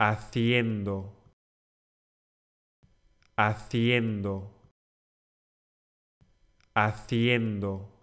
haciendo, haciendo, haciendo.